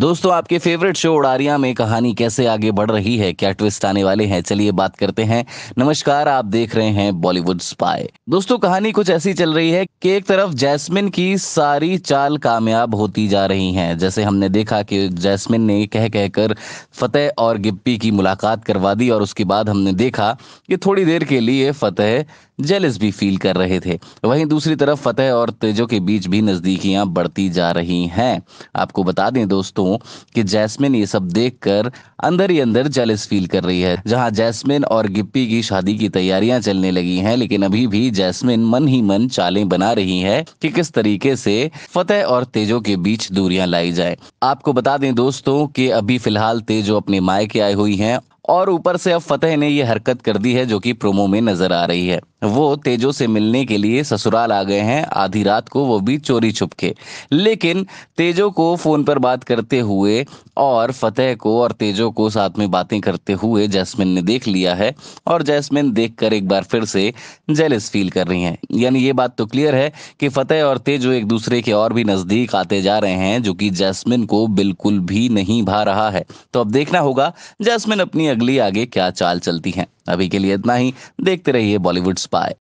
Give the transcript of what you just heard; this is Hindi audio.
दोस्तों आपके फेवरेट शो उड़ारिया में कहानी कैसे आगे बढ़ रही है क्या ट्विस्ट आने वाले हैं चलिए बात करते हैं नमस्कार आप देख रहे हैं बॉलीवुड स्पाई दोस्तों कहानी कुछ ऐसी चल रही है कि एक तरफ जैस्मिन की सारी चाल कामयाब होती जा रही हैं जैसे हमने देखा कि जैस्मिन ने कह कहकर फतेह और गिप्पी की मुलाकात करवा दी और उसके बाद हमने देखा कि थोड़ी देर के लिए फतेह जेलस भी फील कर रहे थे वहीं दूसरी तरफ फतेह और तेजो के बीच भी नज़दीकियां बढ़ती जा रही हैं आपको बता दें दोस्तों कि जैस्मिन ये सब देखकर अंदर ही अंदर जेलस फील कर रही है जहां जैस्मिन और गिप्पी की शादी की तैयारियां चलने लगी हैं लेकिन अभी भी जैस्मिन मन ही मन चालें बना रही है कि किस तरीके से फतेह और तेजो के बीच दूरियां लाई जाए आपको बता दें दोस्तों कि अभी फिलहाल तेजो अपने मायके आई हुई हैं और ऊपर से अब फतेह ने ये हरकत कर दी है जो कि प्रोमो में नजर आ रही है वो तेजो से मिलने के लिए ससुराल आ गए हैं आधी रात को वो भी चोरी छुप के लेकिन तेजो को फोन पर बात करते हुए और फतेह को और तेजो को साथ में बातें करते हुए जैस्मिन ने देख लिया है और जैस्मिन देखकर एक बार फिर से जेलिस फील कर रही हैं यानी ये बात तो क्लियर है कि फतेह और तेजो एक दूसरे के और भी नज़दीक आते जा रहे हैं जो कि जैस्मिन को बिल्कुल भी नहीं भा रहा है तो अब देखना होगा जैस्मिन अपनी अगली आगे क्या चाल चलती है अभी के लिए इतना ही देखते रहिए बॉलीवुड स्पाय